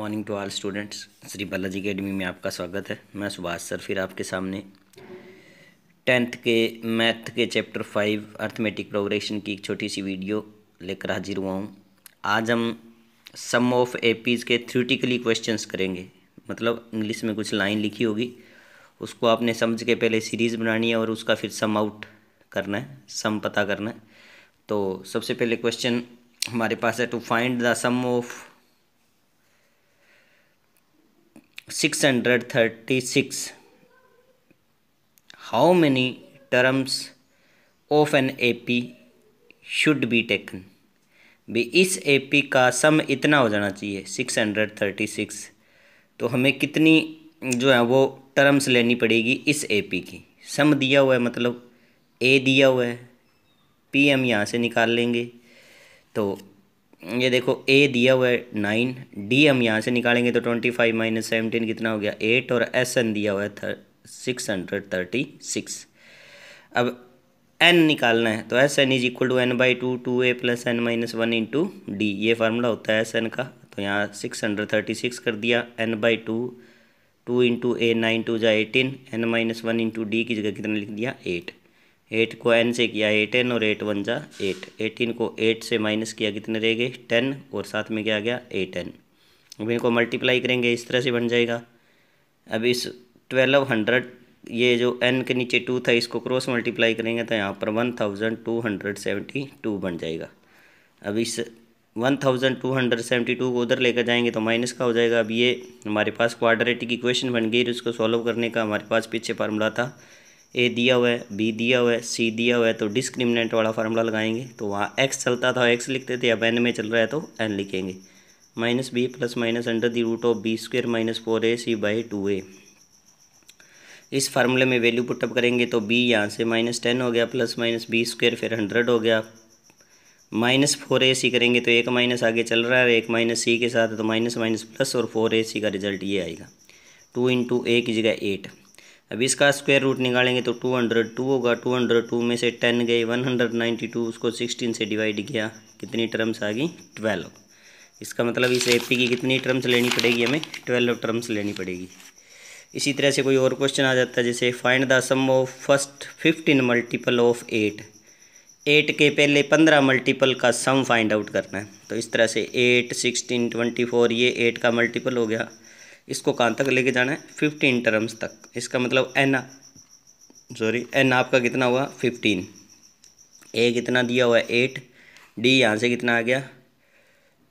morning to all students Shri Balaji academy में आपका स्वागत है मैं सुभाष सर फिर आपके सामने टेंथ के मैथ के चैप्टर फाइव अर्थमेटिक प्रोग्रेशन की एक छोटी सी वीडियो लेकर हाजिर हुआ हूँ आज हम सम ऑफ एपीज के थ्रूटिकली क्वेश्चंस करेंगे मतलब इंग्लिश में कुछ लाइन लिखी होगी उसको आपने समझ के पहले सीरीज़ बनानी है और उसका फिर सम आउट करना है सम पता करना है तो सबसे पहले क्वेश्चन हमारे पास है to find the sum of six hundred thirty six how many terms terms N A P should be taken भी इस ए पी का सम इतना हो जाना चाहिए सिक्स हंड्रेड थर्टी सिक्स तो हमें कितनी जो है वो टर्म्स लेनी पड़ेगी इस ए पी की सम दिया हुआ है मतलब ए दिया हुआ है पी हम यहाँ से निकाल लेंगे तो ये देखो ए दिया हुआ है नाइन डी हम यहाँ से निकालेंगे तो ट्वेंटी फाइव माइनस सेवनटीन कितना हो गया एट और एस एन दिया हुआ है सिक्स हंड्रेड थर्टी सिक्स अब एन निकालना है तो S N is equal to N by two two A plus N minus one into D ये फार्मूला होता है एस एन का तो यहाँ सिक्स हंड्रेड थर्टी सिक्स कर दिया N by two two into A nine two जा eighteen N minus one into D की जगह कितना लिख दिया एट एट को एन से किया एट एन और एट वन जा एट एटीन को एट से माइनस किया कितने रह गए टेन और साथ में क्या आ गया एट एन अब इनको मल्टीप्लाई करेंगे इस तरह से बन जाएगा अब इस ट्वेल्व हंड्रेड ये जो एन के नीचे टू था इसको क्रॉस मल्टीप्लाई करेंगे तो यहाँ पर one thousand two hundred seventy two बन जाएगा अब इस one thousand two hundred seventy two को उधर लेकर जाएंगे तो माइनस का हो जाएगा अब ये हमारे पास क्वाड्रेटिक इक्वेशन बन गई इसको सॉल्व करने का हमारे पास पीछे फार्मूला था ए दिया हुआ है बी दिया हुआ है सी दिया हुआ है तो डिस्क्रिमिनेंट वाला फार्मूला लगाएंगे तो वहाँ एक्स चलता था एक्स लिखते थे अब एन में चल रहा है तो एन लिखेंगे minus b plus minus under the root of b square minus four A c by two a इस फार्मूले में वैल्यू पुटअप करेंगे तो बी यहाँ से माइनस टेन हो गया प्लस माइनस बी स्क्वेयर फिर हंड्रेड हो गया माइनस फोर ए सी करेंगे तो एक माइनस आगे चल रहा है एक माइनस सी के साथ तो माइनस माइनस प्लस और फोर ए सी का रिजल्ट ये आएगा टू इंटू ए की जगह एट अब इसका स्क्वायर रूट निकालेंगे तो टू हंड्रेड टू होगा टू हंड्रेड टू में से टेन गए वन हंड्रेड नाइन्टी टू उसको सिक्सटीन से डिवाइड किया कितनी टर्म्स आ गई ट्वेल्व इसका मतलब इस एपी की कितनी टर्म्स लेनी पड़ेगी हमें ट्वेल्व टर्म्स लेनी पड़ेगी इसी तरह से कोई और क्वेश्चन आ जाता है जैसे find the sum of first fifteen multiple of eight eight के पहले पंद्रह मल्टीपल का सम फाइंड आउट करना है तो इस तरह से एट सिक्सटीन ट्वेंटी फोर ये एट का मल्टीपल हो गया इसको कहाँ तक लेके जाना है फिफ्टीन टर्म्स तक इसका मतलब एन सॉरी एन आपका कितना हुआ फिफ्टीन ए कितना दिया हुआ है एट डी यहाँ से कितना आ गया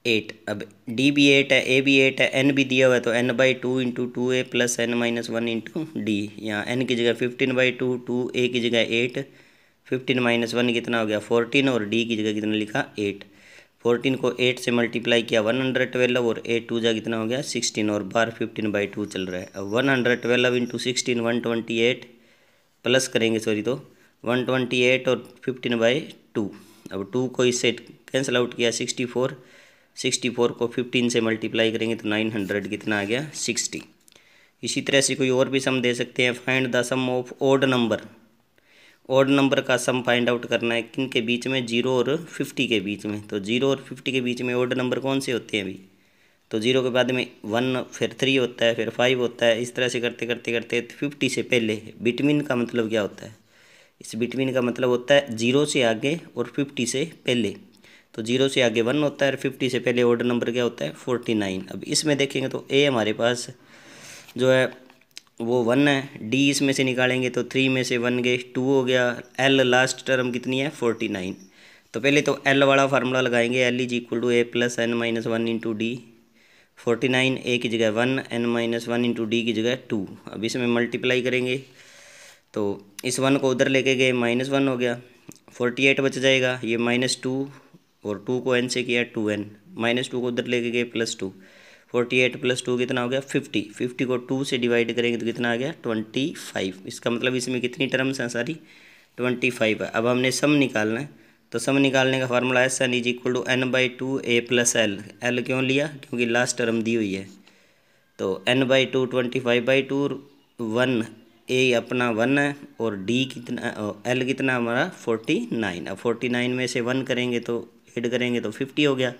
एट अब डी भी एट है ए भी एट है एन भी दिया हुआ है तो n by two into two A plus N minus one into d यहाँ एन की जगह fifteen by two two a की जगह एट फिफ्टीन माइनस वन कितना हो गया फोर्टीन और डी की जगह कितना लिखा एट फोर्टीन को एट से मल्टीप्लाई किया वन हंड्रेड ट्वेल्व और एट टू जा कितना हो गया सिक्सटीन और बार फिफ्टीन बाई टू चल रहा है अब one hundred twelve into sixteen one twenty eight plus करेंगे सॉरी तो वन ट्वेंटी एट और फिफ्टीन बाई टू अब टू को इससे कैंसिल आउट किया सिक्सटी फोर सिक्सटी फोर को फिफ्टीन से मल्टीप्लाई करेंगे तो नाइन हंड्रेड कितना आ गया सिक्सटी इसी तरह से कोई और भी सम दे सकते हैं find the sum of odd number odd number का सम फाइंड आउट करना है किन के बीच में जीरो और फिफ्टी के बीच में तो जीरो और फिफ्टी के बीच में ऑड नंबर कौन से होते हैं अभी तो जीरो के बाद में वन फिर थ्री होता है फिर फाइव होता है इस तरह से करते करते करते फिफ्टी से पहले बिटवीन का मतलब क्या होता है इस बिटवीन का मतलब होता है जीरो से आगे और फिफ्टी से पहले तो जीरो से आगे वन होता है और फिफ्टी से पहले ऑर्डर नंबर क्या होता है फोर्टी नाइन अब इसमें देखेंगे तो ए हमारे पास जो है वो वन है डी इसमें से निकालेंगे तो थ्री में से वन गए टू हो गया एल लास्ट टर्म कितनी है फोर्टी नाइन तो पहले तो एल वाला फार्मूला लगाएंगे l is equal to A plus N minus one into d forty nine a की जगह one n minus one into D की जगह टू अब इसमें मल्टीप्लाई करेंगे तो इस वन को उधर लेके गए माइनस वन हो गया फोर्टी एट बच जाएगा ये माइनस टू और टू को एन से किया टू एन माइनस टू को उधर लेके गए plus two forty eight plus two कितना हो गया फिफ्टी फिफ्टी को टू से डिवाइड करेंगे तो कितना आ गया ट्वेंटी फाइव इसका मतलब इसमें कितनी टर्म्स हैं सारी ट्वेंटी फाइव है अब हमने सम निकालना है तो सम निकालने का formula s N is equal to N by two A plus l l क्यों लिया क्योंकि लास्ट टर्म दी हुई है तो n by two twenty five by two one a अपना वन है और डी कितना एल कितना हमारा फोर्टी नाइन अब फोर्टी नाइन में से वन करेंगे तो एड करेंगे तो फिफ्टी हो गया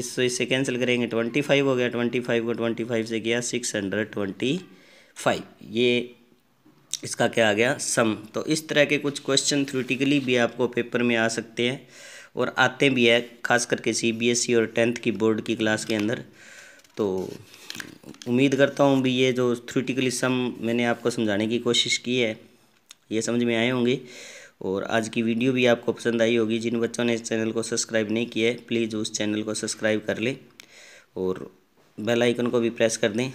इससे इससे कैंसिल करेंगे ट्वेंटी फाइव हो गया ट्वेंटी फाइव को ट्वेंटी फाइव से गया सिक्स हंड्रेड ट्वेंटी फाइव ये इसका क्या आ गया सम तो इस तरह के कुछ क्वेश्चन थ्योरेटिकली भी आपको पेपर में आ सकते हैं और आते भी है खास करके सीबीएसई e और टेंथ की बोर्ड की क्लास के अंदर तो उम्मीद करता हूँ भी ये जो थ्योरेटिकली सम मैंने आपको समझाने की कोशिश की है ये समझ में आए होंगे और आज की वीडियो भी आपको पसंद आई होगी जिन बच्चों ने इस चैनल को सब्सक्राइब नहीं किया है प्लीज़ उस चैनल को सब्सक्राइब कर लें और बेल आइकन को भी प्रेस कर दें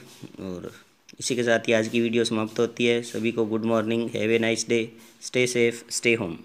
और इसी के साथ ही आज की वीडियो समाप्त होती है सभी को good morning have a nice day stay safe stay home